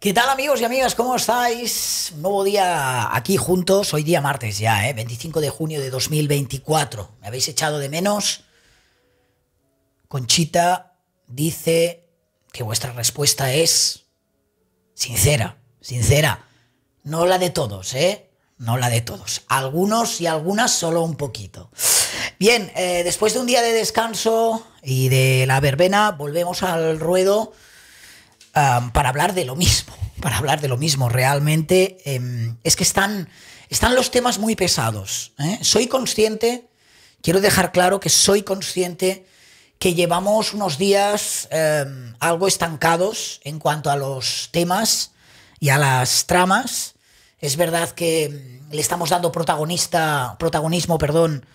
¿Qué tal amigos y amigas? ¿Cómo estáis? Nuevo día aquí juntos, hoy día martes ya, 25 ¿eh? de junio de 2024. ¿Me habéis echado de menos? Conchita dice que vuestra respuesta es sincera, sincera. No la de todos, ¿eh? No la de todos. Algunos y algunas solo un poquito. Bien, eh, después de un día de descanso y de la verbena, volvemos al ruedo para hablar de lo mismo, para hablar de lo mismo. Realmente em, es que están, están los temas muy pesados. ¿eh? Soy consciente, quiero dejar claro que soy consciente que llevamos unos días em, algo estancados en cuanto a los temas y a las tramas. Es verdad que em, le estamos dando protagonista, protagonismo perdón,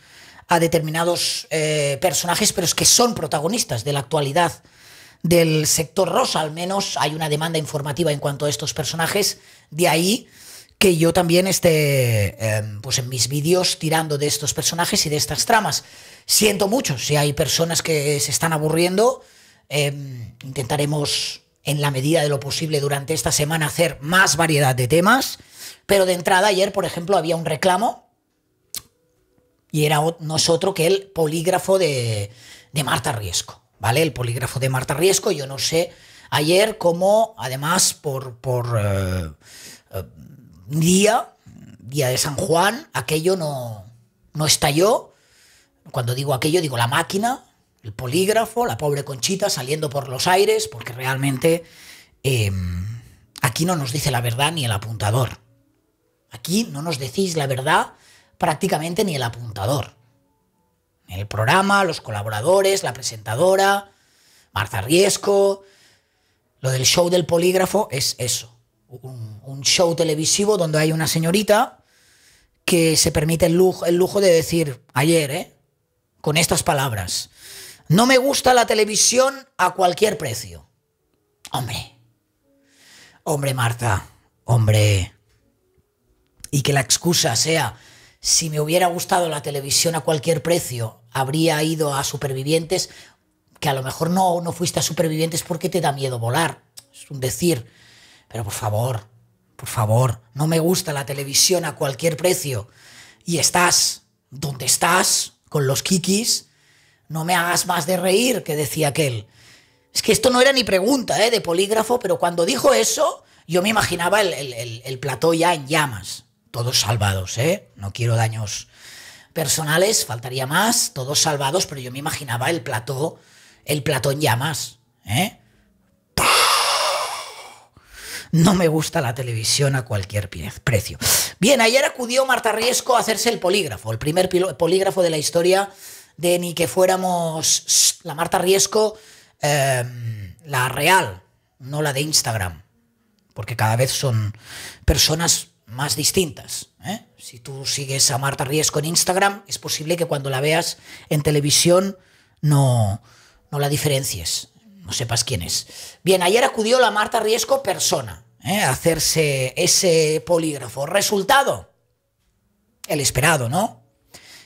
a determinados eh, personajes, pero es que son protagonistas de la actualidad del sector rosa, al menos hay una demanda informativa en cuanto a estos personajes, de ahí que yo también esté em, pues en mis vídeos tirando de estos personajes y de estas tramas. Siento mucho si hay personas que se están aburriendo, em, intentaremos en la medida de lo posible durante esta semana hacer más variedad de temas, pero de entrada ayer, por ejemplo, había un reclamo y era no es otro que el polígrafo de, de Marta Riesco. ¿vale? El polígrafo de Marta Riesco, yo no sé ayer cómo, además, por, por eh, eh, día, día de San Juan, aquello no, no estalló. Cuando digo aquello, digo la máquina, el polígrafo, la pobre conchita saliendo por los aires, porque realmente em, aquí no nos dice la verdad ni el apuntador. Aquí no nos decís la verdad prácticamente ni el apuntador. El programa, los colaboradores, la presentadora, Marta Riesco. Lo del show del polígrafo es eso. Un, show televisivo donde hay una señorita que se permite el lujo, el lujo de decir ayer, ¿eh? con estas palabras. No me gusta la televisión a cualquier precio. Hombre. Hombre, Marta. Hombre. Y que la excusa sea, si me hubiera gustado la televisión a cualquier precio, habría ido a Supervivientes, que a lo mejor no, no fuiste a Supervivientes porque te da miedo volar. Es un decir. Pero por favor, por favor, no me gusta la televisión a cualquier precio. Y estás donde estás, con los kikis, no me hagas más de reír, que decía aquel. Es que esto no era ni pregunta ¿eh? de polígrafo, pero cuando dijo eso, yo me imaginaba el, el, el plató ya en llamas todos salvados, ¿eh? No quiero daños personales, faltaría más, todos salvados, pero yo me imaginaba el plató, el platón llamas, ¿eh? No me gusta la televisión a cualquier precio. Bien, ayer acudió Marta Riesco a hacerse el polígrafo, el primer polígrafo de la historia de ni que fuéramos la Marta Riesco, em, la real, no la de Instagram, porque cada vez son personas más distintas. ¿eh? Si tú sigues a Marta Riesco en Instagram, es posible que cuando la veas en televisión no, no la diferencies, no sepas quién es. Bien, ayer acudió la Marta Riesco persona ¿eh? a hacerse ese polígrafo. Resultado, el esperado, ¿no?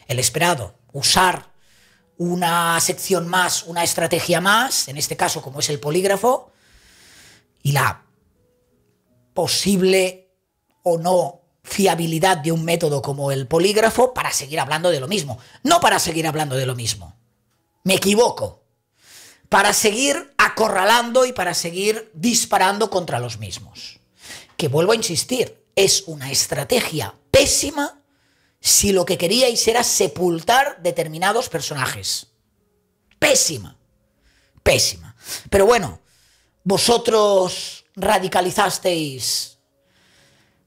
El esperado, usar una sección más, una estrategia más, en este caso como es el polígrafo, y la posible o no fiabilidad de un método como el polígrafo para seguir hablando de lo mismo. No para seguir hablando de lo mismo. Me equivoco. Para seguir acorralando y para seguir disparando contra los mismos. Que vuelvo a insistir, es una estrategia pésima si lo que queríais era sepultar determinados personajes. Pésima. Pésima. Pero bueno, vosotros radicalizasteis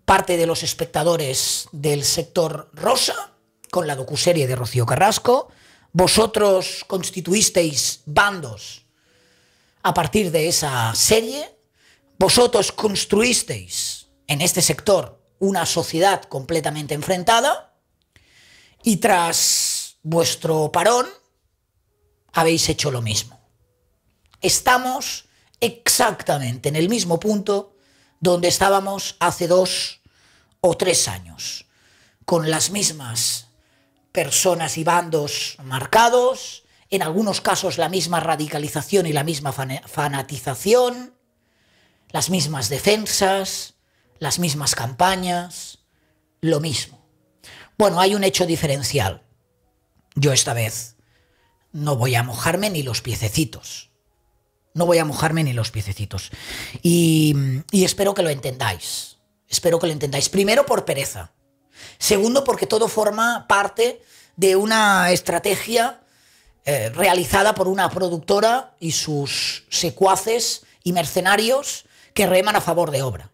parte de los espectadores del sector rosa con la docuserie de Rocío Carrasco. Vosotros constituisteis bandos a partir de esa serie. Vosotros construisteis en este sector una sociedad completamente enfrentada. Y tras vuestro parón, habéis hecho lo mismo. Estamos exactamente en el mismo punto donde estábamos hace dos o tres años, con las mismas personas y bandos marcados, en algunos casos la misma radicalización y la misma fanatización, las mismas defensas, las mismas campañas, lo mismo. Bueno, hay un hecho diferencial. Yo esta vez no voy a mojarme ni los piececitos no voy a mojarme ni los piececitos. Y, espero que lo entendáis. Espero que lo entendáis. Primero por pereza. Segundo porque todo forma parte de una estrategia eh, realizada por una productora y sus secuaces y mercenarios que reman a favor de obra.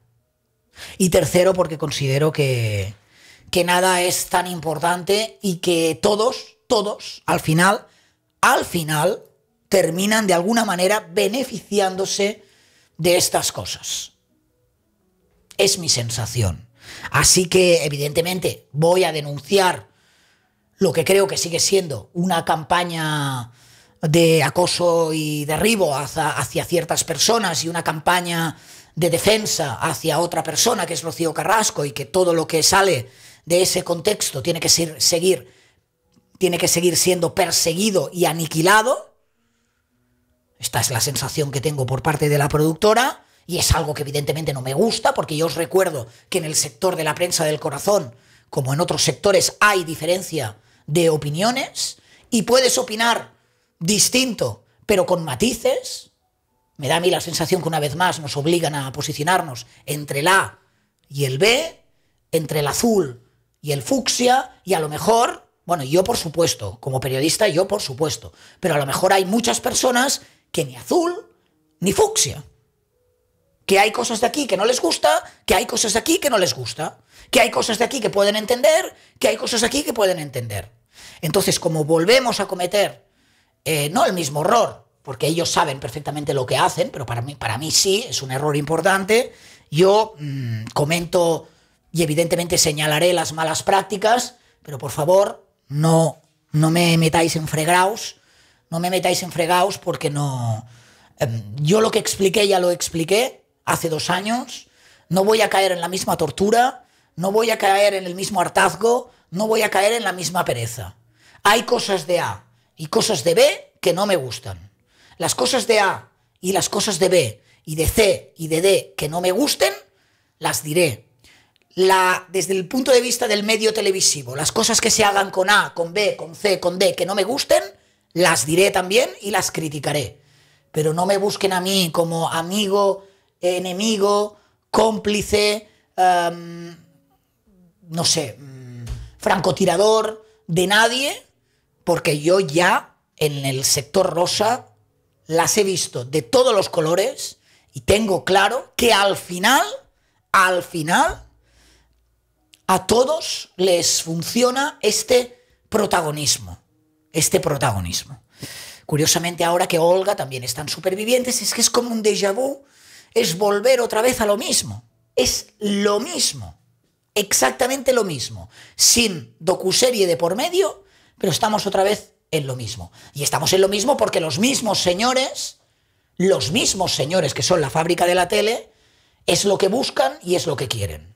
Y tercero porque considero que, que nada es tan importante y que todos, todos, al final, al final, terminan de alguna manera beneficiándose de estas cosas. Es mi sensación. Así que, evidentemente, voy a denunciar lo que creo que sigue siendo una campaña de acoso y derribo hacia, ciertas personas y una campaña de defensa hacia otra persona, que es Rocío Carrasco, y que todo lo que sale de ese contexto tiene que seguir, tiene que seguir siendo perseguido y aniquilado, esta es la sensación que tengo por parte de la productora y es algo que evidentemente no me gusta porque yo os recuerdo que en el sector de la prensa del corazón, como en otros sectores, hay diferencia de opiniones y puedes opinar distinto pero con matices. Me da a mí la sensación que una vez más nos obligan a posicionarnos entre el A y el B, entre el azul y el fucsia y a lo mejor bueno, yo por supuesto, como periodista, yo por supuesto, pero a lo mejor hay muchas personas que ni azul ni fucsia. Que hay cosas de aquí que no les gusta, que hay cosas de aquí que no les gusta, que hay cosas de aquí que pueden entender, que hay cosas de aquí que pueden entender. Entonces, como volvemos a cometer eh, no el mismo error, porque ellos saben perfectamente lo que hacen, pero para mí, para mí sí es un error importante, yo mm, comento y evidentemente señalaré las malas prácticas, pero por favor, no, no me metáis en fregraus no me metáis en fregaos porque no... Em, yo lo que expliqué ya lo expliqué hace dos años, no voy a caer en la misma tortura, no voy a caer en el mismo hartazgo, no voy a caer en la misma pereza. Hay cosas de A y cosas de B que no me gustan. Las cosas de A y las cosas de B y de C y de D que no me gusten, las diré. La, desde el punto de vista del medio televisivo, las cosas que se hagan con A, con B, con C, con D que no me gusten, las diré también y las criticaré. Pero no me busquen a mí como amigo, enemigo, cómplice, em, no sé, mm, francotirador de nadie, porque yo ya en el sector rosa las he visto de todos los colores y tengo claro que al final, al final, a todos les funciona este protagonismo este protagonismo. Curiosamente, ahora que Olga también están supervivientes, es que es como un déjà vu, es volver otra vez a lo mismo. Es lo mismo, exactamente lo mismo, sin docuserie de por medio, pero estamos otra vez en lo mismo. Y estamos en lo mismo porque los mismos señores, los mismos señores que son la fábrica de la tele, es lo que buscan y es lo que quieren.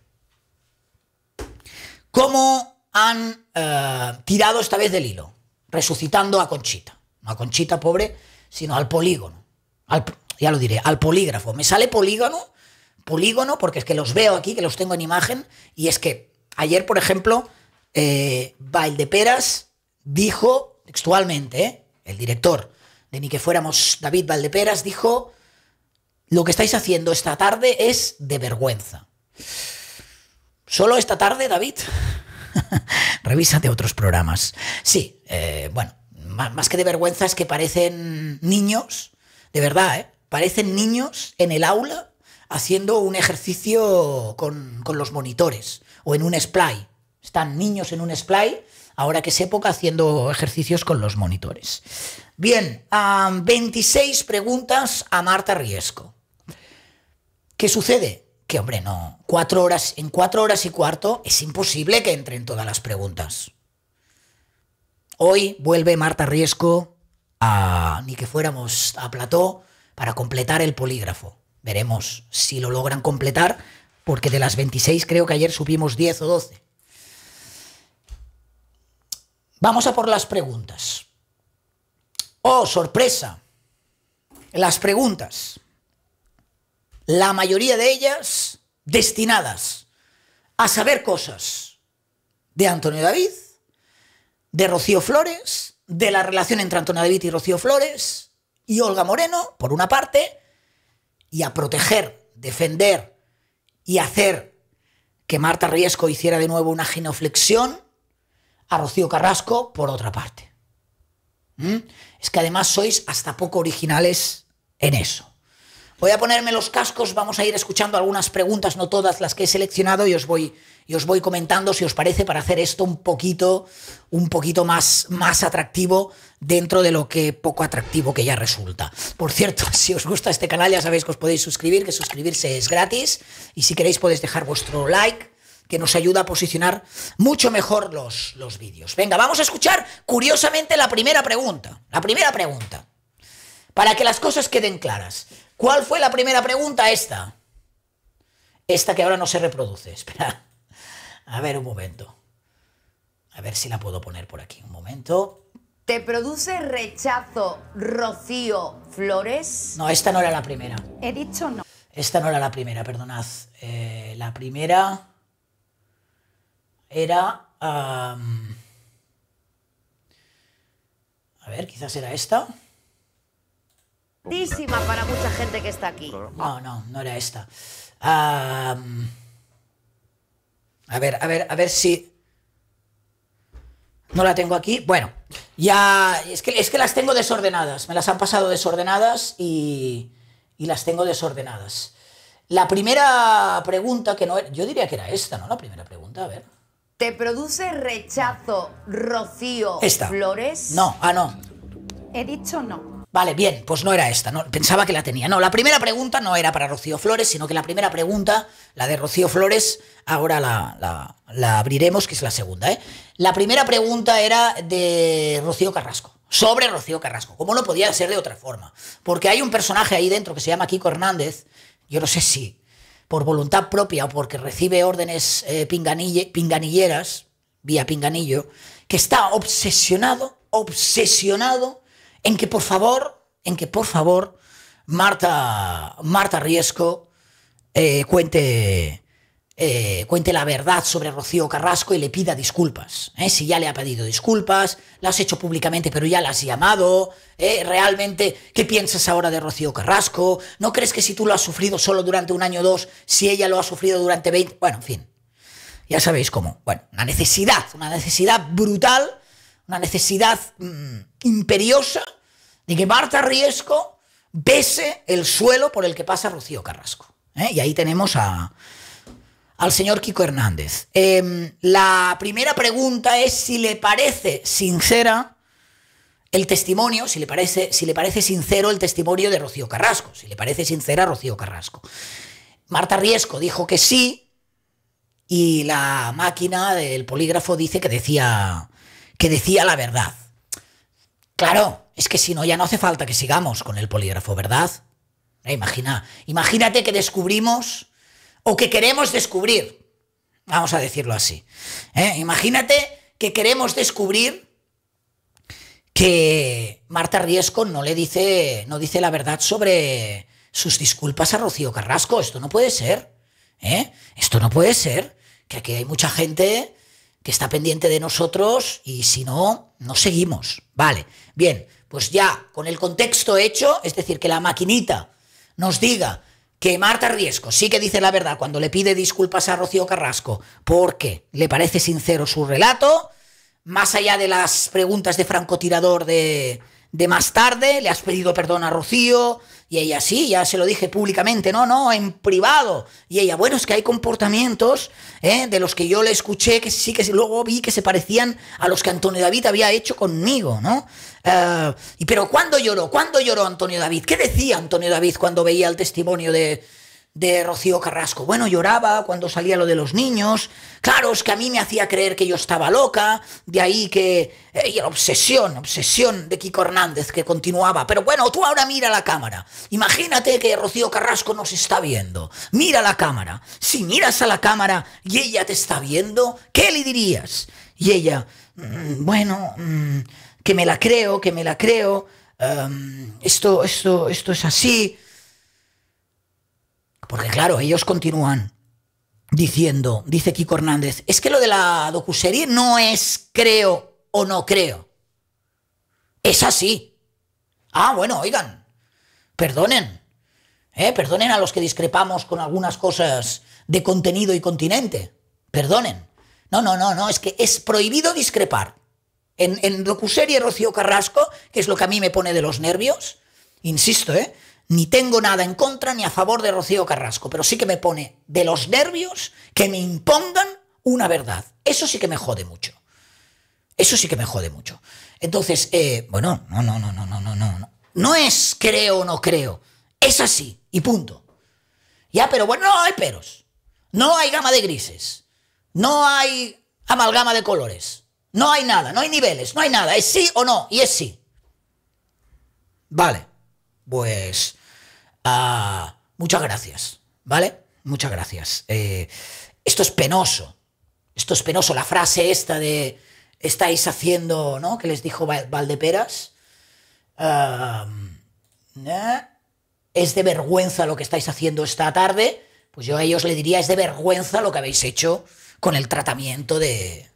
¿Cómo han eh, tirado esta vez del hilo? resucitando a Conchita. No a Conchita pobre, sino al polígono. ya lo diré, al polígrafo. Me sale polígono, polígono, porque es que los veo aquí, que los tengo en imagen. Y es que ayer, por ejemplo, eh, Valdeperas dijo textualmente, eh, el director de Ni que fuéramos David Valdeperas dijo, lo que estáis haciendo esta tarde es de vergüenza. Solo esta tarde, David, Revísate otros programas. Sí, eh, bueno, más, que de vergüenza es que parecen niños, de verdad, ¿eh? parecen niños en el aula haciendo un ejercicio con, los monitores o en un splay. Están niños en un splay ahora que es época, haciendo ejercicios con los monitores. Bien, 26 preguntas a Marta Riesco. ¿Qué sucede? que, hombre, no. Cuatro horas, en cuatro horas y cuarto es imposible que entren todas las preguntas. Hoy vuelve Marta Riesco a. ni que fuéramos a Plató para completar el polígrafo. Veremos si lo logran completar, porque de las 26 creo que ayer subimos 10 o 12. Vamos a por las preguntas. ¡Oh, sorpresa! Las preguntas la mayoría de ellas destinadas a saber cosas de Antonio David, de Rocío Flores, de la relación entre Antonio David y Rocío Flores y Olga Moreno, por una parte, y a proteger, defender y hacer que Marta Riesco hiciera de nuevo una genoflexión a Rocío Carrasco, por otra parte. ¿Mm? Es que además sois hasta poco originales en eso. Voy a ponerme los cascos, vamos a ir escuchando algunas preguntas, no todas las que he seleccionado, y os voy, y os voy comentando si os parece para hacer esto un poquito, un poquito más, más atractivo dentro de lo que poco atractivo que ya resulta. Por cierto, si os gusta este canal ya sabéis que os podéis suscribir, que suscribirse es gratis, y si queréis podéis dejar vuestro like, que nos ayuda a posicionar mucho mejor los, los vídeos. Venga, vamos a escuchar curiosamente la primera pregunta. La primera pregunta. Para que las cosas queden claras. ¿Cuál fue la primera pregunta? Esta. Esta que ahora no se reproduce. Espera. A ver un momento. A ver si la puedo poner por aquí. Un momento. ¿Te produce rechazo Rocío Flores? No, esta no era la primera. He dicho no. Esta no era la primera, perdonad. Eh, la primera era... A ver, quizás era esta para mucha gente que está aquí. No, no, no era esta. a ver, a ver, a ver si... No la tengo aquí. Bueno, ya... Es que, es que las tengo desordenadas. Me las han pasado desordenadas y, y las tengo desordenadas. La primera pregunta que no era... Yo diría que era esta, ¿no? La primera pregunta, a ver. ¿Te produce rechazo Rocío Flores? No, ah, no. He dicho no. Vale, bien, pues no era esta, no, pensaba que la tenía. No, la primera pregunta no era para Rocío Flores, sino que la primera pregunta, la de Rocío Flores, ahora la, la, abriremos, que es la segunda. ¿eh? La primera pregunta era de Rocío Carrasco sobre Rocío Carrasco, como no podía ser de otra forma. Porque hay un personaje ahí dentro que se llama Kiko Hernández, yo no sé si por voluntad propia o porque recibe órdenes eh, pinganille, pinganilleras, vía pinganillo, que está obsesionado, obsesionado en que por favor, en que por favor, Marta, Marta Riesco eh, cuente, eh, cuente la verdad sobre Rocío Carrasco y le pida disculpas. Eh. Si ya le ha pedido disculpas, la has hecho públicamente, pero ya la has llamado. ¿Realmente qué piensas ahora de Rocío Carrasco? ¿No crees que si tú lo has sufrido solo durante un año o dos, si ella lo ha sufrido durante veinte? Bueno, en fin. Ya sabéis cómo. Bueno, una necesidad, una necesidad brutal una necesidad mm, imperiosa de que Marta Riesco bese el suelo por el que pasa Rocío Carrasco. ¿eh? Y ahí tenemos a, al señor Kiko Hernández. Em, la primera pregunta es si le parece sincera el testimonio, si le, parece, si le parece sincero el testimonio de Rocío Carrasco, si le parece sincera Rocío Carrasco. Marta Riesco dijo que sí y la máquina del polígrafo dice que decía que decía la verdad. Claro, es que si no, ya no hace falta que sigamos con el polígrafo, ¿verdad? Eh, imagina, imagínate que descubrimos o que queremos descubrir. Vamos a decirlo así. Eh, imagínate que queremos descubrir que Marta Riesco no le dice, no dice la verdad sobre sus disculpas a Rocío Carrasco. Esto no puede ser. ¿eh? Esto no puede ser. Que aquí hay mucha gente que está pendiente de nosotros y si no, no seguimos. Vale, bien, pues ya con el contexto hecho, es decir, que la maquinita nos diga que Marta Riesco sí que dice la verdad cuando le pide disculpas a Rocío Carrasco porque le parece sincero su relato, más allá de las preguntas de francotirador de, de más tarde, le has pedido perdón a Rocío, y ella, sí, ya se lo dije públicamente, no, no, en privado. Y ella, bueno, es que hay comportamientos ¿eh? de los que yo le escuché que sí que luego vi que se parecían a los que Antonio David había hecho conmigo, ¿no? Eh, y pero ¿cuándo lloró? ¿Cuándo lloró Antonio David? ¿Qué decía Antonio David cuando veía el testimonio de, de Rocío Carrasco. Bueno, lloraba cuando salía lo de los niños. Claro, es que a mí me hacía creer que yo estaba loca, de ahí que... Eh, obsesión, obsesión de Kiko Hernández que continuaba. Pero bueno, tú ahora mira la cámara. Imagínate que Rocío Carrasco nos está viendo. Mira la cámara. Si miras a la cámara y ella te está viendo, ¿qué le dirías? Y ella, mm, bueno, mm, que me la creo, que me la creo. Em, esto, esto, esto es así. Porque claro, ellos continúan diciendo, dice Kiko Hernández, es que lo de la docuserie no es creo o no creo. Es así. Ah, bueno, oigan, perdonen. ¿eh? perdonen a los que discrepamos con algunas cosas de contenido y continente. Perdonen. No, no, no, no, es que es prohibido discrepar. En, en docuserie Rocío Carrasco, que es lo que a mí me pone de los nervios, insisto, ¿eh? ni tengo nada en contra ni a favor de Rocío Carrasco, pero sí que me pone de los nervios que me impongan una verdad. Eso sí que me jode mucho. Eso sí que me jode mucho. Entonces, eh, bueno, no, no, no, no, no, no, no. No es creo o no creo. Es así y punto. Ya, pero bueno, no hay peros. No hay gama de grises. No hay amalgama de colores. No hay nada, no hay niveles, no hay nada. Es sí o no y es sí. Vale, pues Ah, muchas gracias, ¿vale? Muchas gracias. Eh, esto es penoso. Esto es penoso. La frase esta de estáis haciendo, ¿no? Que les dijo Valdeperas. Ah, eh, es de vergüenza lo que estáis haciendo esta tarde. Pues yo a ellos le diría, es de vergüenza lo que habéis hecho con el tratamiento de,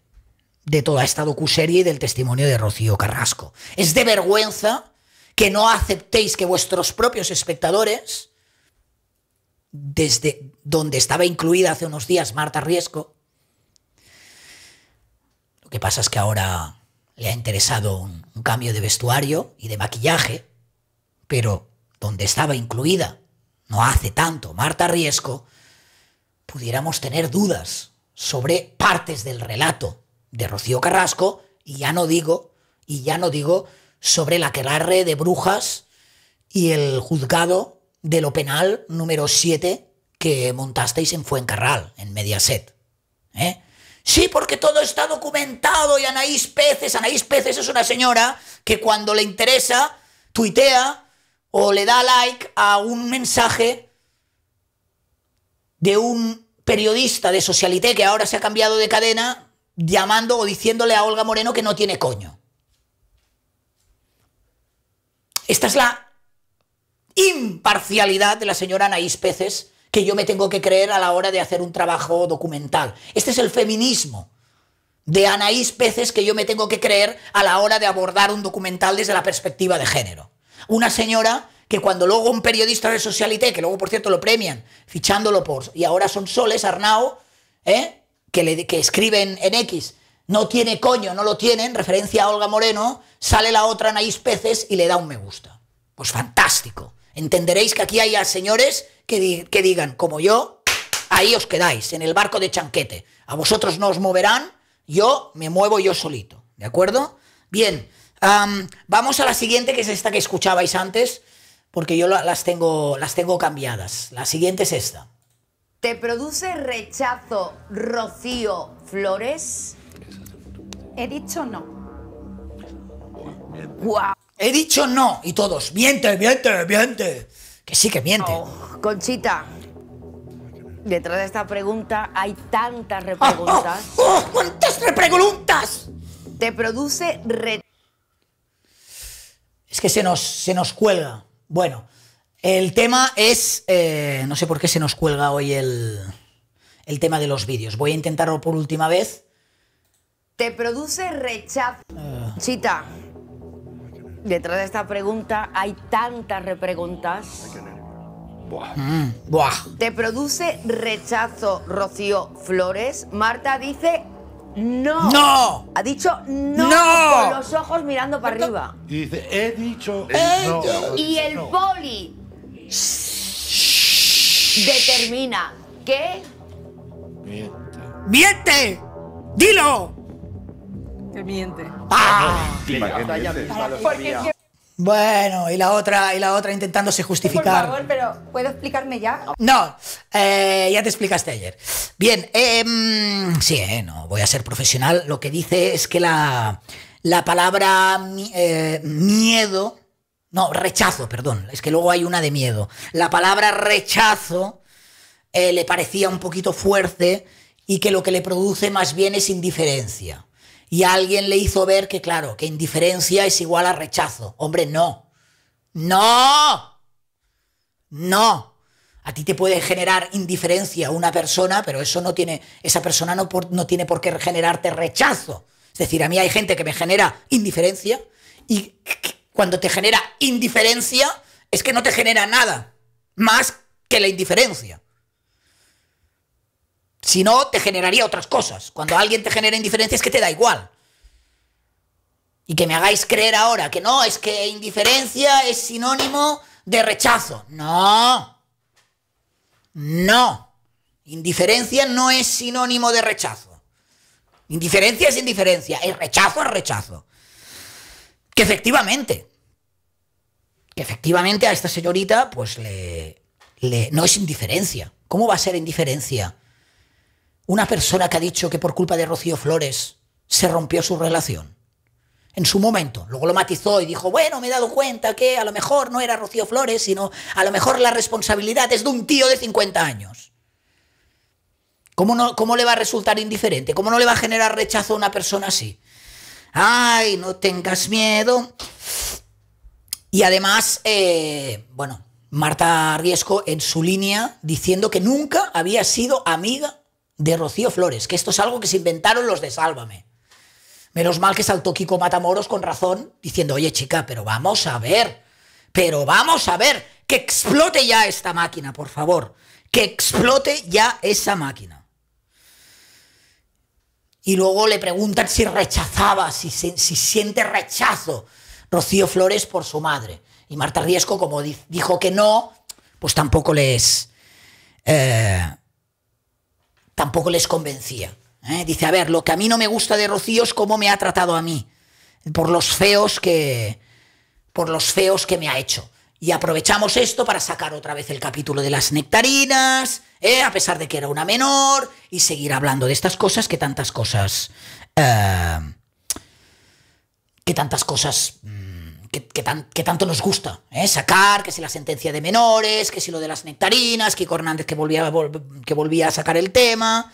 de toda esta docuserie y del testimonio de Rocío Carrasco. Es de vergüenza que no aceptéis que vuestros propios espectadores, desde donde estaba incluida hace unos días Marta Riesco, lo que pasa es que ahora le ha interesado un, cambio de vestuario y de maquillaje, pero donde estaba incluida no hace tanto Marta Riesco, pudiéramos tener dudas sobre partes del relato de Rocío Carrasco, y ya no digo, y ya no digo sobre la querarre de Brujas y el juzgado de lo penal número 7 que montasteis en Fuencarral, en Mediaset. ¿eh? Sí, porque todo está documentado y Anaís Peces, Anaís Peces es una señora que cuando le interesa, tuitea o le da like a un mensaje de un periodista de Socialité que ahora se ha cambiado de cadena llamando o diciéndole a Olga Moreno que no tiene coño. Esta es la imparcialidad de la señora Anaís Peces que yo me tengo que creer a la hora de hacer un trabajo documental. Este es el feminismo de Anaís Peces que yo me tengo que creer a la hora de abordar un documental desde la perspectiva de género. Una señora que cuando luego un periodista de Socialité, que luego por cierto lo premian, fichándolo por... Y ahora son Soles, Arnao ¿eh? que, le, que escriben en X, no tiene coño, no lo tienen. referencia a Olga Moreno, sale la otra Anaís Peces y le da un me gusta. Pues fantástico. Entenderéis que aquí haya señores que, digan, como yo, ahí os quedáis, en el barco de chanquete. A vosotros no os moverán, yo me muevo yo solito. ¿De acuerdo? Bien, vamos a la siguiente, que es esta que escuchabais antes, porque yo las tengo, las tengo cambiadas. La siguiente es esta. ¿Te produce rechazo Rocío Flores? He dicho no. ¡Guau! He dicho no. Y todos, miente, miente, miente. Que sí que miente. Oh, Conchita, detrás de esta pregunta hay tantas repreguntas. Oh, oh, ¡Cuántas repreguntas! Te produce re... Es que se nos, se nos cuelga. Bueno, el tema es... Eh, no sé por qué se nos cuelga hoy el, el tema de los vídeos. Voy a intentarlo por última vez te produce rechazo. Chita, detrás de esta pregunta hay tantas repreguntas. Buah. buah. Mm. Te produce rechazo, Rocío Flores. Marta dice no. No. Ha dicho no, no. con los ojos mirando para arriba. Y dice, he dicho no. Y el poli determina que... Miente. ¡Miente! ¡Dilo! bueno, y la otra, y la otra intentándose justificar. pero ¿puedo explicarme ya? No, eh, ya te explicaste ayer. Bien, em, sí, eh, no, voy a ser profesional. Lo que dice es que la, la palabra eh, miedo, no, rechazo, perdón, es que luego hay una de miedo. La palabra rechazo le parecía un poquito fuerte y que lo que le produce más bien es indiferencia y alguien le hizo ver que, claro, que indiferencia es igual a rechazo. Hombre, no. No. No. A ti te puede generar indiferencia una persona, pero eso no tiene, esa persona no, no tiene por qué generarte rechazo. Es decir, a mí hay gente que me genera indiferencia y cuando te genera indiferencia es que no te genera nada más que la indiferencia. Si no, te generaría otras cosas. Cuando alguien te genera indiferencia es que te da igual. Y que me hagáis creer ahora que no, es que indiferencia es sinónimo de rechazo. No. No. Indiferencia no es sinónimo de rechazo. Indiferencia es indiferencia. El rechazo es rechazo. Que efectivamente. Que efectivamente a esta señorita, pues le. le no es indiferencia. ¿Cómo va a ser indiferencia? Una persona que ha dicho que por culpa de Rocío Flores se rompió su relación. En su momento. Luego lo matizó y dijo, bueno, me he dado cuenta que a lo mejor no era Rocío Flores, sino a lo mejor la responsabilidad es de un tío de 50 años. ¿Cómo, no, ¿Cómo le va a resultar indiferente? ¿Cómo no le va a generar rechazo a una persona así? Ay, no tengas miedo. Y además, eh, bueno, Marta Riesco en su línea diciendo que nunca había sido amiga de Rocío Flores, que esto es algo que se inventaron los de Sálvame. Menos mal que saltó Kiko Matamoros con razón, diciendo, oye chica, pero vamos a ver, pero vamos a ver, que explote ya esta máquina, por favor, que explote ya esa máquina. Y luego le preguntan si rechazaba, si, si siente rechazo Rocío Flores por su madre. Y Marta Riesco, como dijo que no, pues tampoco les... Eh, tampoco les convencía. ¿eh? Dice, a ver, lo que a mí no me gusta de Rocío es cómo me ha tratado a mí, por los feos que, por los feos que me ha hecho. Y aprovechamos esto para sacar otra vez el capítulo de las nectarinas, ¿eh? a pesar de que era una menor, y seguir hablando de estas cosas que tantas cosas... Eh, que tantas cosas mm, que, tanto nos gusta. ¿eh? Sacar, que si la sentencia de menores, que si lo de las nectarinas, Kiko Hernández que volvía, que volvía a sacar el tema.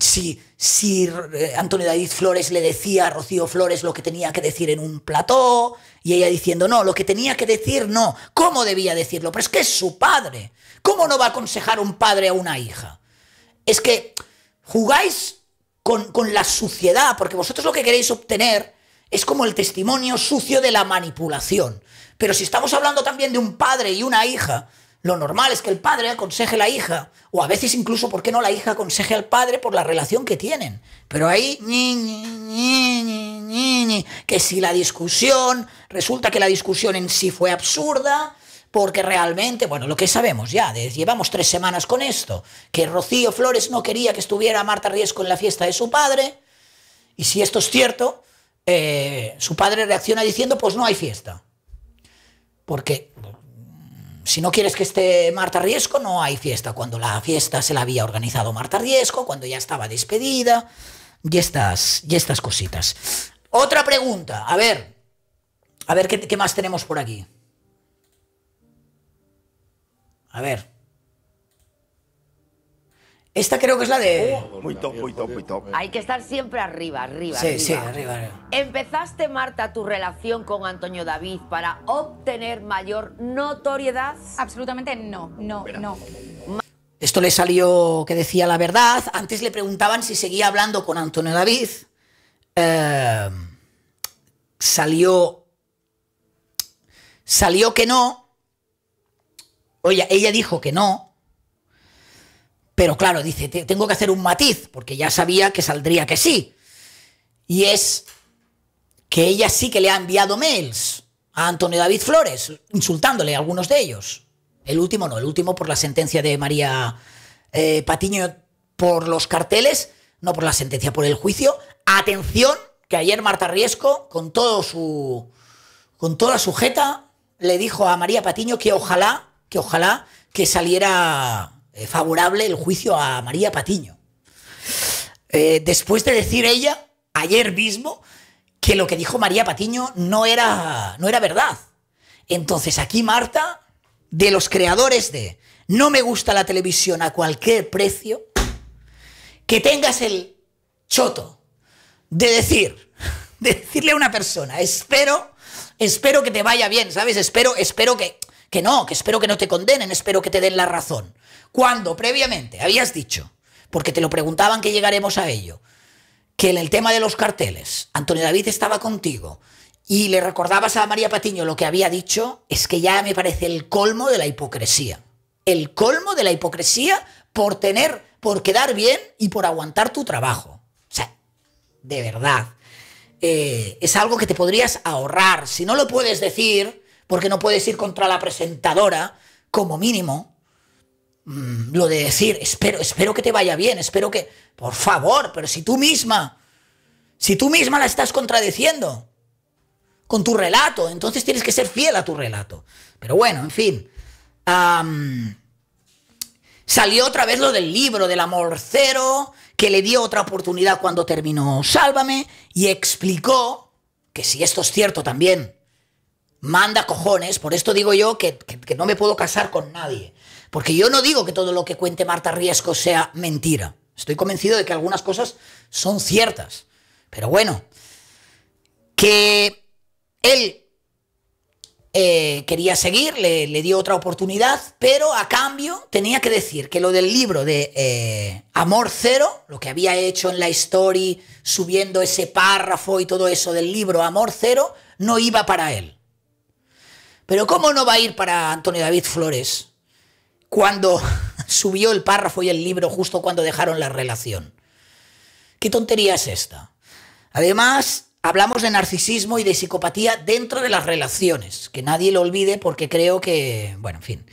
si, eh, Antonio David Flores le decía a Rocío Flores lo que tenía que decir en un plató, y ella diciendo, no, lo que tenía que decir no, ¿cómo debía decirlo? Pero es que es su padre. ¿Cómo no va a aconsejar un padre a una hija? Es que jugáis con, con la suciedad, porque vosotros lo que queréis obtener es como el testimonio sucio de la manipulación. Pero si estamos hablando también de un padre y una hija, lo normal es que el padre aconseje a la hija, o a veces incluso, ¿por qué no la hija aconseje al padre por la relación que tienen? Pero ahí, que si la discusión, resulta que la discusión en sí fue absurda, porque realmente, bueno, lo que sabemos ya, llevamos tres semanas con esto, que Rocío Flores no quería que estuviera Marta Riesco en la fiesta de su padre, y si esto es cierto, eh, su padre reacciona diciendo, pues no hay fiesta. Porque mm, si no quieres que esté Marta Riesco, no hay fiesta. Cuando la fiesta se la había organizado Marta Riesco, cuando ya estaba despedida, y estas, y estas cositas. Otra pregunta, a ver, a ver qué más tenemos por aquí. A ver. Esta creo que es la de. Oh, muy top, muy top, muy top. Hay que estar siempre arriba, arriba. arriba. sí, arriba, ¿Empezaste, Marta, tu relación con Antonio David para obtener mayor notoriedad? Absolutamente no, no, no. Esto le salió que decía la verdad. Antes le preguntaban si seguía hablando con Antonio David. Em, salió. Salió que no. Oye, ella dijo que no pero claro, dice, tengo que hacer un matiz, porque ya sabía que saldría que sí. Y es que ella sí que le ha enviado mails a Antonio David Flores, insultándole a algunos de ellos. El último no, el último por la sentencia de María eh, Patiño por los carteles, no por la sentencia, por el juicio. Atención, que ayer Marta Riesco, con todo su. con toda su jeta, le dijo a María Patiño que ojalá, que ojalá que saliera eh, favorable el juicio a María Patiño. Eh, después de decir ella, ayer mismo, que lo que dijo María Patiño no era, no era verdad. Entonces aquí Marta, de los creadores de No me gusta la televisión a cualquier precio, que tengas el choto de decir, de decirle a una persona, espero, espero que te vaya bien, ¿sabes? Espero, espero que, que no, que espero que no te condenen, espero que te den la razón cuando previamente habías dicho, porque te lo preguntaban que llegaremos a ello, que en el tema de los carteles Antonio David estaba contigo y le recordabas a María Patiño lo que había dicho, es que ya me parece el colmo de la hipocresía. El colmo de la hipocresía por tener, por quedar bien y por aguantar tu trabajo. O sea, de verdad. Eh, es algo que te podrías ahorrar. Si no lo puedes decir, porque no puedes ir contra la presentadora, como mínimo, Mm, lo de decir, espero, espero que te vaya bien, espero que... Por favor, pero si tú misma, si tú misma la estás contradeciendo con tu relato, entonces tienes que ser fiel a tu relato. Pero bueno, en fin. salió otra vez lo del libro del amor cero, que le dio otra oportunidad cuando terminó Sálvame y explicó que si esto es cierto también, manda cojones, por esto digo yo que, no me puedo casar con nadie. Porque yo no digo que todo lo que cuente Marta Riesco sea mentira. Estoy convencido de que algunas cosas son ciertas. Pero bueno, que él eh, quería seguir, le, dio otra oportunidad, pero a cambio tenía que decir que lo del libro de eh, Amor Cero, lo que había hecho en la story, subiendo ese párrafo y todo eso del libro Amor Cero, no iba para él pero ¿cómo no va a ir para Antonio David Flores cuando subió el párrafo y el libro justo cuando dejaron la relación? ¿Qué tontería es esta? Además, hablamos de narcisismo y de psicopatía dentro de las relaciones, que nadie lo olvide porque creo que, bueno, en fin,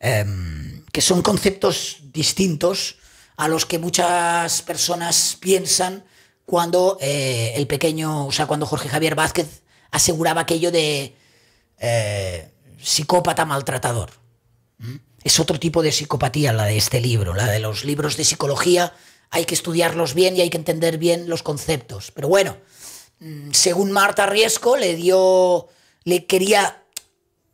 em, que son conceptos distintos a los que muchas personas piensan cuando eh, el pequeño, o sea, cuando Jorge Javier Vázquez aseguraba aquello de eh, psicópata maltratador. ¿Mm? Es otro tipo de psicopatía la de este libro, la de los libros de psicología. Hay que estudiarlos bien y hay que entender bien los conceptos. Pero bueno, mm, según Marta Riesco, le dio, le quería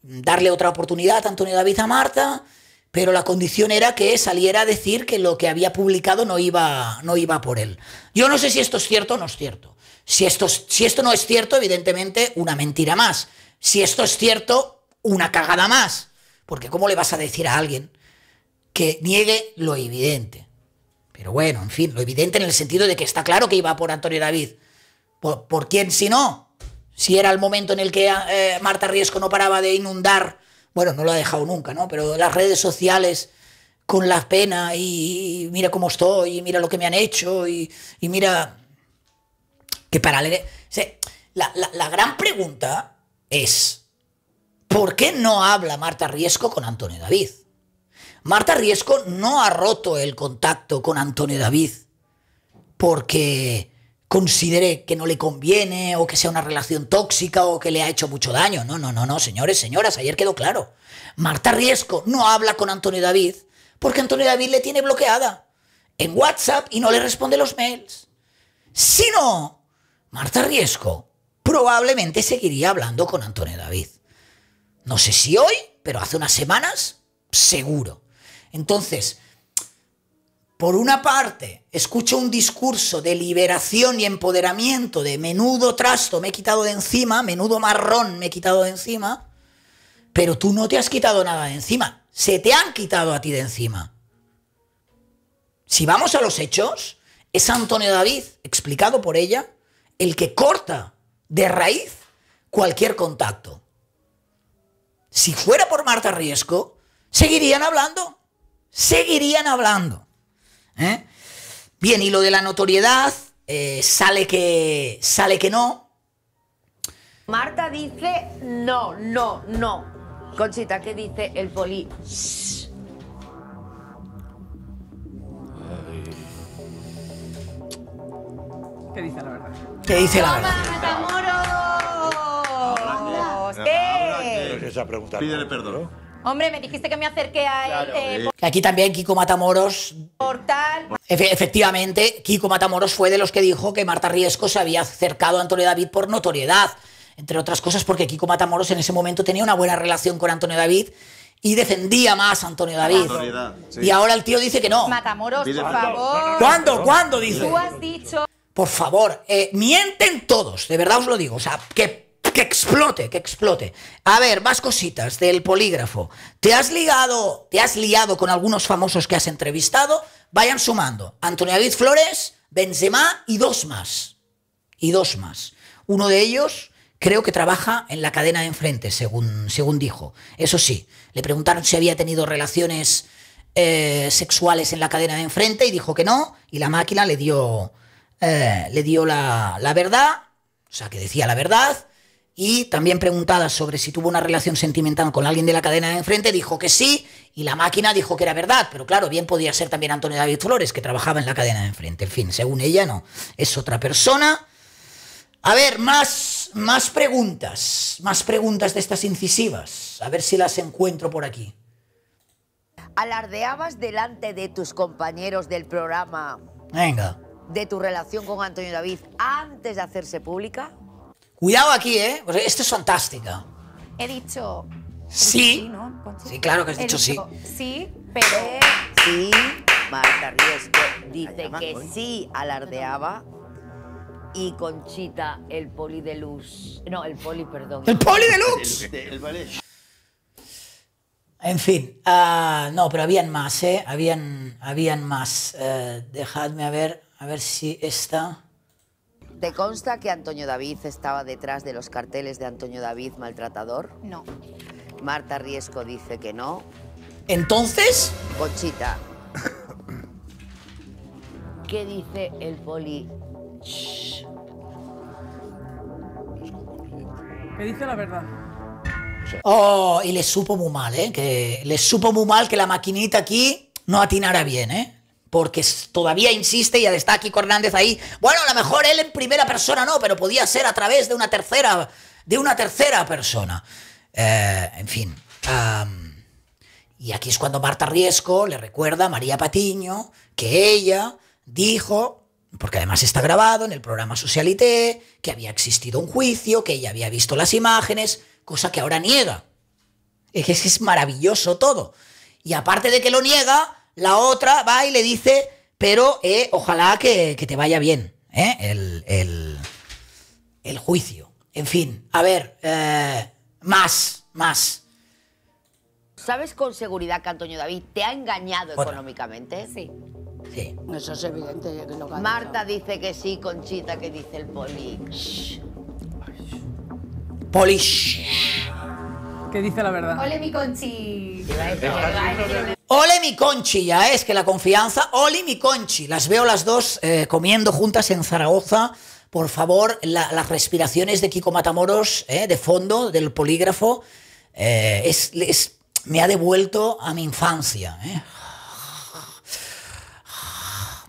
darle otra oportunidad a Antonio David a Marta, pero la condición era que saliera a decir que lo que había publicado no iba, no iba por él. Yo no sé si esto es cierto o no es cierto. Si esto, si esto no es cierto, evidentemente, una mentira más. Si esto es cierto, una cagada más. Porque ¿cómo le vas a decir a alguien que niegue lo evidente? Pero bueno, en fin, lo evidente en el sentido de que está claro que iba por Antonio David. ¿Por, quién si no? Si era el momento en el que eh, Marta Riesco no paraba de inundar, bueno, no lo ha dejado nunca, ¿no? Pero las redes sociales con la pena y, mira cómo estoy, y mira lo que me han hecho, y, mira... qué paralelo... la gran pregunta es, ¿por qué no habla Marta Riesco con Antonio David? Marta Riesco no ha roto el contacto con Antonio David porque considere que no le conviene o que sea una relación tóxica o que le ha hecho mucho daño. No, no, no, no, señores, señoras, ayer quedó claro. Marta Riesco no habla con Antonio David porque Antonio David le tiene bloqueada en WhatsApp y no le responde los mails. Sino, Marta Riesco probablemente seguiría hablando con Antonio David. No sé si hoy, pero hace unas semanas, seguro. Entonces, por una parte, escucho un discurso de liberación y empoderamiento, de menudo trasto me he quitado de encima, menudo marrón me he quitado de encima, pero tú no te has quitado nada de encima, se te han quitado a ti de encima. Si vamos a los hechos, es Antonio David, explicado por ella, el que corta de raíz cualquier contacto. Si fuera por Marta Riesco, seguirían hablando. Seguirían hablando. ¿eh? Bien, y lo de la notoriedad, eh, sale, que, sale que no. Marta dice no, no, no. Conchita, ¿qué dice el poli? ¿Qué dice la verdad? Qué dice la verdad. Matamoros! Pídele perdón. Hombre, me dijiste que me acerqué a él. Eh, aquí también Kiko Matamoros. Portal. efectivamente, Kiko Matamoros fue de los que dijo que Marta Riesco se había acercado a Antonio David por notoriedad. Entre otras cosas, porque Kiko Matamoros en ese momento tenía una buena relación con Antonio David y defendía más a Antonio David. Y ahora el tío dice que no. Matamoros, por favor. ¿Cuándo? ¿Cuándo? Dice. Tú has dicho por favor, eh, mienten todos, de verdad os lo digo, o sea, que, que explote, que explote. A ver, más cositas del polígrafo. ¿Te has ligado, te has liado con algunos famosos que has entrevistado? Vayan sumando. Antonio David Flores, Benzema y dos más. Y dos más. Uno de ellos creo que trabaja en la cadena de enfrente, según, según dijo. Eso sí, le preguntaron si había tenido relaciones eh, sexuales en la cadena de enfrente y dijo que no, y la máquina le dio, eh, le dio la, la verdad, o sea, que decía la verdad, y también preguntada sobre si tuvo una relación sentimental con alguien de la cadena de enfrente, dijo que sí, y la máquina dijo que era verdad, pero claro, bien podía ser también Antonio David Flores, que trabajaba en la cadena de enfrente. En fin, según ella, no, es otra persona. A ver, más, más preguntas, más preguntas de estas incisivas, a ver si las encuentro por aquí. Alardeabas delante de tus compañeros del programa. Venga de tu relación con Antonio David antes de hacerse pública? Cuidado aquí, ¿eh? Porque esto es fantástica. He dicho. Sí. Sí, claro que has dicho, sí. Sí, pero. Sí, Marta Riesco dice que sí alardeaba. Y Conchita, el poli de luz. No, el poli, perdón. ¡El poli de luz! El En fin, ah, no, pero habían más, ¿eh? Habían, habían más. Eh, dejadme a ver. A ver si está... ¿Te consta que Antonio David estaba detrás de los carteles de Antonio David maltratador? No. Marta Riesco dice que no. ¿Entonces? Cochita. ¿Qué dice el poli? ¿Qué dice la verdad. Oh, y le supo muy mal, ¿eh? Que le supo muy mal que la maquinita aquí no atinara bien, ¿eh? porque todavía insiste y está aquí Hernández ahí. Bueno, a lo mejor él en primera persona no, pero podía ser a través de una tercera, de una tercera persona. Eh, en fin. y aquí es cuando Marta Riesco le recuerda a María Patiño que ella dijo, porque además está grabado en el programa Socialité, que había existido un juicio, que ella había visto las imágenes, cosa que ahora niega. Es que es maravilloso todo. Y aparte de que lo niega, la otra va y le dice, pero eh, ojalá que, te vaya bien ¿eh? el, juicio. En fin, a ver, eh, más, más. ¿Sabes con seguridad que Antonio David te ha engañado económicamente? Sí. Sí. Eso es evidente. Marta dice que sí, Conchita que dice el poli. Polish. Que dice la verdad. Ole mi conchi. Ole mi conchi, ya es que la confianza. Ole mi conchi. Las veo las dos eh, comiendo juntas en Zaragoza. Por favor, las respiraciones de Kiko Matamoros, eh, de fondo, del polígrafo, eh, es, me ha devuelto a mi infancia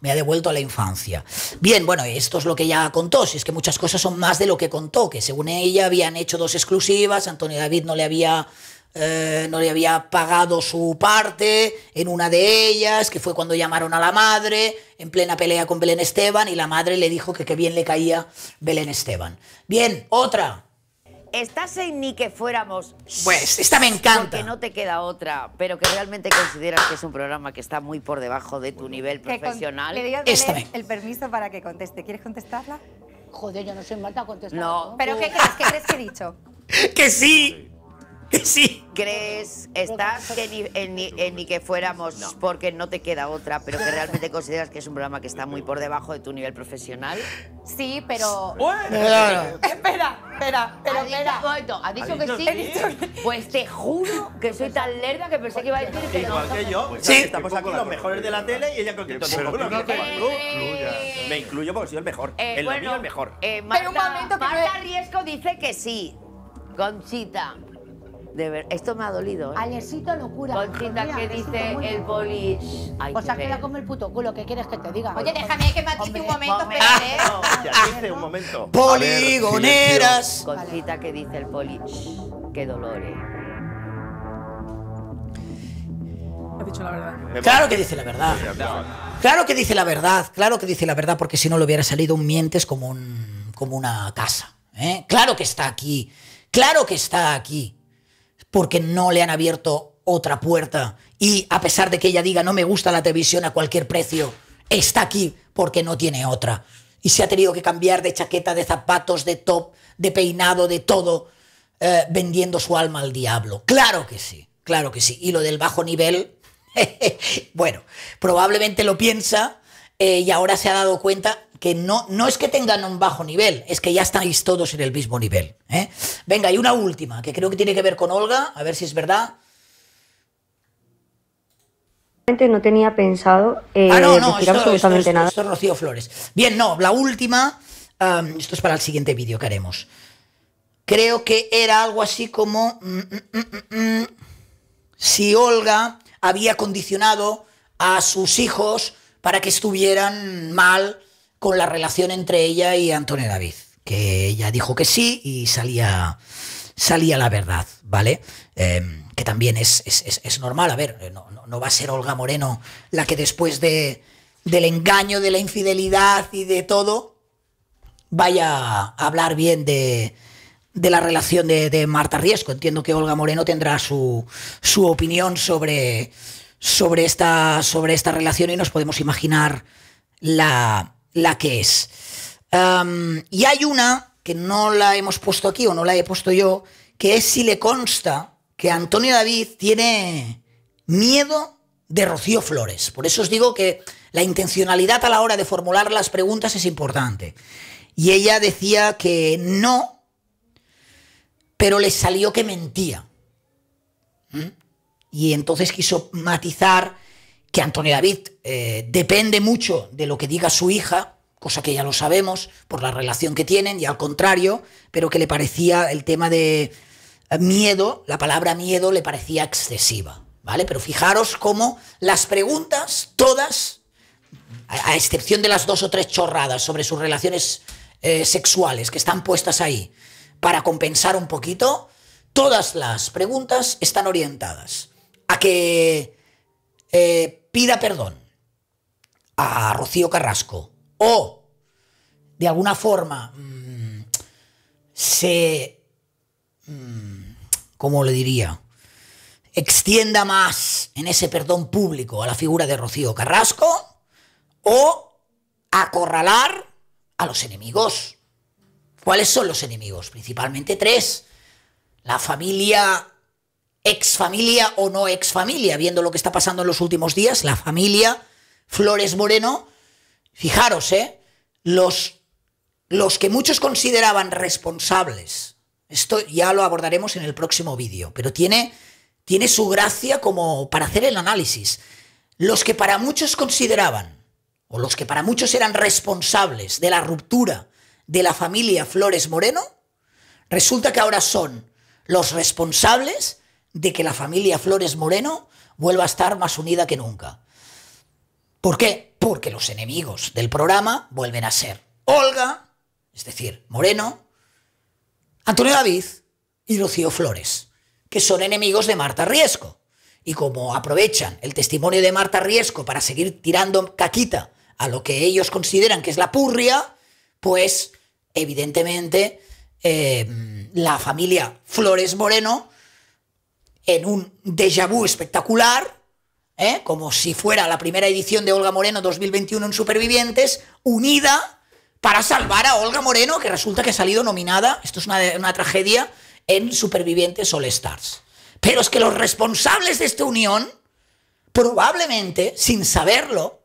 me ha devuelto a la infancia. Bien, bueno, esto es lo que ella contó, si es que muchas cosas son más de lo que contó, que según ella habían hecho dos exclusivas, Antonio David no le había... Eh, no le había pagado su parte en una de ellas, que fue cuando llamaron a la madre en plena pelea con Belén Esteban y la madre le dijo que qué bien le caía Belén Esteban. Bien, otra, Estás en ni que fuéramos. Pues, esta me encanta. Porque no te queda otra, pero que realmente consideras que es un programa que está muy por debajo de tu nivel profesional. Le digo el permiso para que conteste. ¿Quieres contestarla? Joder, yo no soy a contestar. No. ¿Pero qué crees? ¿Qué crees que he dicho? ¡Que sí! Sí. ¿Crees, estás que ni, en, ni, que fuéramos porque no te queda otra, pero que realmente consideras que es un programa que está muy por debajo de tu nivel profesional? Sí, pero... Bueno. Espera, espera, pero espera. ¿Ha, dicho, que sí? Pues te juro que soy tan lerda que pensé que iba a decir que Igual que yo. Pues sí. Estamos aquí los mejores de la tele y ella con que pero eh, no Me incluyo porque soy el mejor. Eh, el bueno, mío el mejor. Eh, pero un momento que Marta Riesco dice que sí. Conchita esto me ha dolido. ¿eh? locura. Conchita, que dice el poli o sea, que la come el puto culo, ¿qué quieres que te diga? Oye, déjame que matice un momento, pero eh. No, ya, dice un momento. Poligoneras. Conchita, que dice el poli Qué dolor, ¿eh? dicho la verdad. Claro que dice la verdad. Claro que dice la verdad. Claro que dice la verdad, porque si no le hubiera salido un mientes como, un, como una casa. ¿eh? Claro que está aquí. Claro que está aquí porque no le han abierto otra puerta. Y a pesar de que ella diga no me gusta la televisión a cualquier precio, está aquí porque no tiene otra. Y se ha tenido que cambiar de chaqueta, de zapatos, de top, de peinado, de todo, eh, vendiendo su alma al diablo. Claro que sí, claro que sí. Y lo del bajo nivel, bueno, probablemente lo piensa eh, y ahora se ha dado cuenta que no, no es que tengan un bajo nivel, es que ya estáis todos en el mismo nivel. ¿eh? Venga, y una última, que creo que tiene que ver con Olga, a ver si es verdad. No tenía pensado eh, ah, no, no, esto, es Rocío Flores. Bien, no, la última, esto es para el siguiente vídeo que haremos. Creo que era algo así como mm, mm, mm, si Olga había condicionado a sus hijos para que estuvieran mal con la relación entre ella y Antonio David, que ella dijo que sí y salía, salía la verdad, ¿vale? Em, que también es, normal, a ver, eh, no, va a ser Olga Moreno la que después de, del engaño, de la infidelidad y de todo, vaya a hablar bien de, la relación de, Marta Riesco. Entiendo que Olga Moreno tendrá su, su opinión sobre, sobre, esta, sobre esta relación y nos podemos imaginar la, la que es. y hay una que no la hemos puesto aquí o no la he puesto yo, que es si le consta que Antonio David tiene miedo de Rocío Flores. Por eso os digo que la intencionalidad a la hora de formular las preguntas es importante. Y ella decía que no, pero le salió que mentía. ¿Mm? Y entonces quiso matizar que Antonio David eh, depende mucho de lo que diga su hija, cosa que ya lo sabemos por la relación que tienen, y al contrario, pero que le parecía el tema de eh, miedo, la palabra miedo le parecía excesiva, ¿vale? Pero fijaros cómo las preguntas, todas, a, excepción de las dos o tres chorradas sobre sus relaciones eh, sexuales que están puestas ahí, para compensar un poquito, todas las preguntas están orientadas a que pida perdón a Rocío Carrasco o de alguna forma mm, se, mm, ¿cómo le diría? Extienda más en ese perdón público a la figura de Rocío Carrasco o acorralar a los enemigos. ¿Cuáles son los enemigos? Principalmente tres. La familia ex familia o no ex familia, viendo lo que está pasando en los últimos días, la familia Flores Moreno, fijaros, ¿eh? los, los que muchos consideraban responsables, esto ya lo abordaremos en el próximo vídeo, pero tiene, tiene su gracia como para hacer el análisis. Los que para muchos consideraban, o los que para muchos eran responsables de la ruptura de la familia Flores Moreno, resulta que ahora son los responsables de que la familia Flores Moreno vuelva a estar más unida que nunca. ¿Por qué? Porque los enemigos del programa vuelven a ser Olga, es decir, Moreno, Antonio David y Rocío Flores, que son enemigos de Marta Riesco. Y como aprovechan el testimonio de Marta Riesco para seguir tirando caquita a lo que ellos consideran que es la purria, pues evidentemente eh, la familia Flores Moreno en un déjà vu espectacular, ¿eh? como si fuera la primera edición de Olga Moreno 2021 en Supervivientes, unida para salvar a Olga Moreno, que resulta que ha salido nominada, esto es una, tragedia, en Supervivientes All Stars. Pero es que los responsables de esta unión, probablemente, sin saberlo,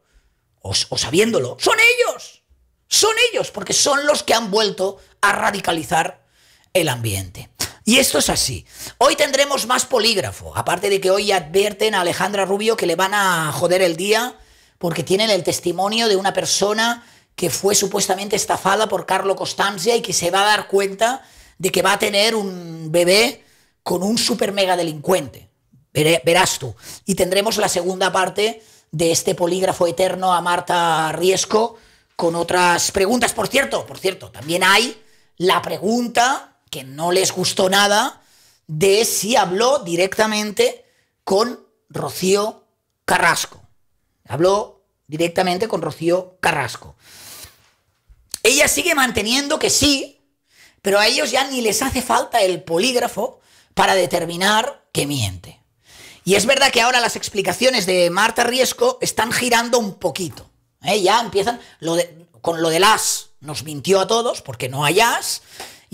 o sabiéndolo, son ellos. Son ellos, porque son los que han vuelto a radicalizar el ambiente. Y esto es así. Hoy tendremos más polígrafo, aparte de que hoy advierten a Alejandra Rubio que le van a joder el día porque tienen el testimonio de una persona que fue supuestamente estafada por Carlo Costanzia y que se va a dar cuenta de que va a tener un bebé con un super mega delincuente. Verás tú. Y tendremos la segunda parte de este polígrafo eterno a Marta Riesco con otras preguntas. Por cierto, por cierto, también hay la pregunta que no les gustó nada, de si habló directamente con Rocío Carrasco. Habló directamente con Rocío Carrasco. Ella sigue manteniendo que sí, pero a ellos ya ni les hace falta el polígrafo para determinar que miente. Y es verdad que ahora las explicaciones de Marta Riesco están girando un poquito. ¿eh? Ya empiezan con lo de las Nos mintió a todos porque no hay as.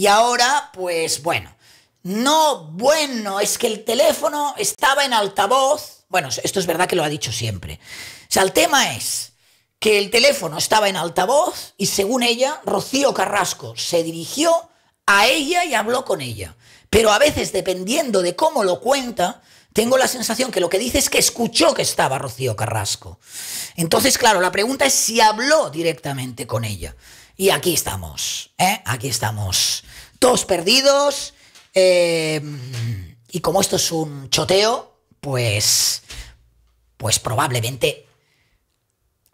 Y ahora, pues bueno, no bueno, es que el teléfono estaba en altavoz. Bueno, esto es verdad que lo ha dicho siempre. O sea, el tema es que el teléfono estaba en altavoz y según ella, Rocío Carrasco se dirigió a ella y habló con ella. Pero a veces, dependiendo de cómo lo cuenta, tengo la sensación que lo que dice es que escuchó que estaba Rocío Carrasco. Entonces, claro, la pregunta es si habló directamente con ella. Y aquí estamos, ¿eh? Aquí estamos todos perdidos. Eh, y como esto es un choteo, pues, pues probablemente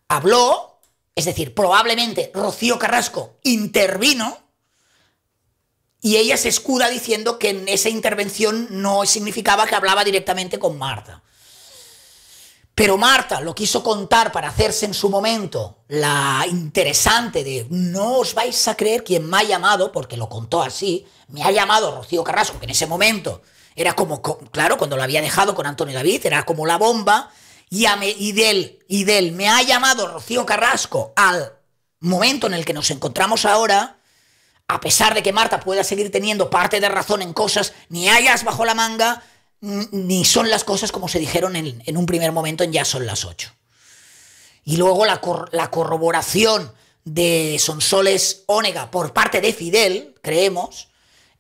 habló, es decir, probablemente Rocío Carrasco intervino y ella se escuda diciendo que en esa intervención no significaba que hablaba directamente con Marta. Pero Marta lo quiso contar para hacerse en su momento la interesante de no os vais a creer quien me ha llamado, porque lo contó así, me ha llamado Rocío Carrasco, que en ese momento era como, claro, cuando lo había dejado con Antonio David, era como la bomba, y, a él y, del, y del me ha llamado Rocío Carrasco al momento en el que nos encontramos ahora, a pesar de que Marta pueda seguir teniendo parte de razón en cosas, ni hayas bajo la manga, ni son las cosas como se dijeron en, un primer momento en Ya son las 8. Y luego la, corroboración de Sonsoles Ónega por parte de Fidel, creemos,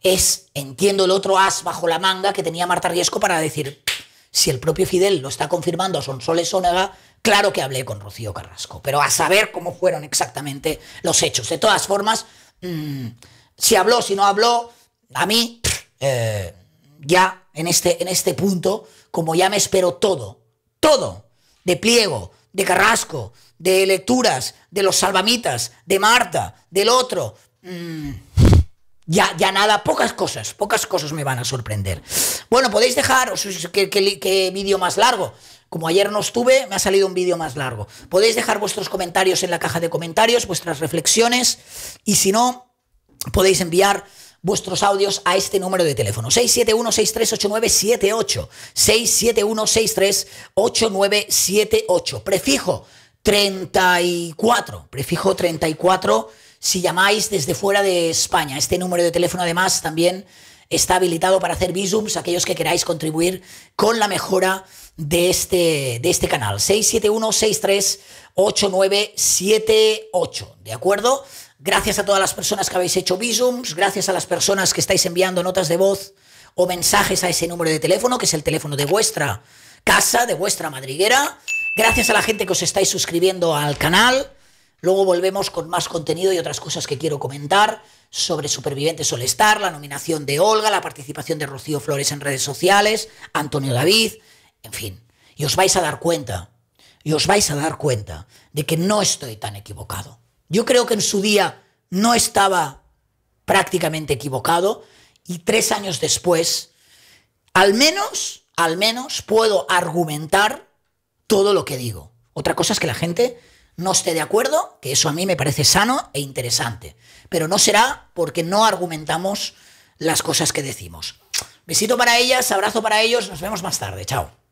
es, entiendo, el otro as bajo la manga que tenía Marta Riesco para decir, si el propio Fidel lo está confirmando a Sonsoles Ónega, claro que hablé con Rocío Carrasco, pero a saber cómo fueron exactamente los hechos. De todas formas, mm, si habló, si no habló, a mí eh, ya en este, en este punto, como ya me espero todo, todo, de pliego, de Carrasco, de lecturas, de los salvamitas, de Marta, del otro. Mm, ya, ya nada, pocas cosas, pocas cosas me van a sorprender. Bueno, podéis dejar qué vídeo más largo. Como ayer no estuve, me ha salido un vídeo más largo. Podéis dejar vuestros comentarios en la caja de comentarios, vuestras reflexiones, y si no, podéis enviar vuestros audios a este número de teléfono. 671-638978. 671-638978. Prefijo 34. Prefijo 34 si llamáis desde fuera de España. Este número de teléfono además también está habilitado para hacer visums, aquellos que queráis contribuir con la mejora de este, de este canal. 671-638978. ¿De acuerdo? Gracias a todas las personas que habéis hecho visums, gracias a las personas que estáis enviando notas de voz o mensajes a ese número de teléfono, que es el teléfono de vuestra casa, de vuestra madriguera. Gracias a la gente que os estáis suscribiendo al canal. Luego volvemos con más contenido y otras cosas que quiero comentar sobre Superviviente Solestar, la nominación de Olga, la participación de Rocío Flores en redes sociales, Antonio David, en fin. Y os vais a dar cuenta, y os vais a dar cuenta de que no estoy tan equivocado. Yo creo que en su día no estaba prácticamente equivocado y tres años después, al menos, al menos puedo argumentar todo lo que digo. Otra cosa es que la gente no esté de acuerdo, que eso a mí me parece sano e interesante, pero no será porque no argumentamos las cosas que decimos. Besito para ellas, abrazo para ellos, nos vemos más tarde, chao.